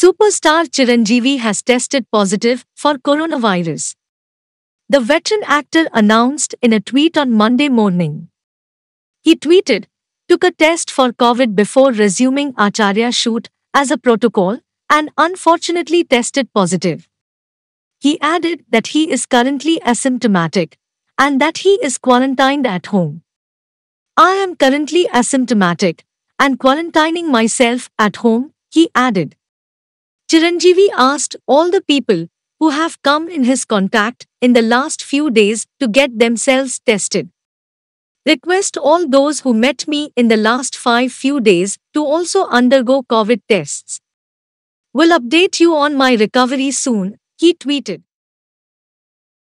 Superstar Chiranjeevi has tested positive for coronavirus. The veteran actor announced in a tweet on Monday morning. He tweeted, took a test for COVID before resuming Acharya shoot as a protocol and unfortunately tested positive. He added that he is currently asymptomatic and that he is quarantined at home. I am currently asymptomatic and quarantining myself at home, he added. Chiranjeevi asked all the people who have come in his contact in the last few days to get themselves tested. Request all those who met me in the last five few days to also undergo COVID tests. Will update you on my recovery soon, he tweeted.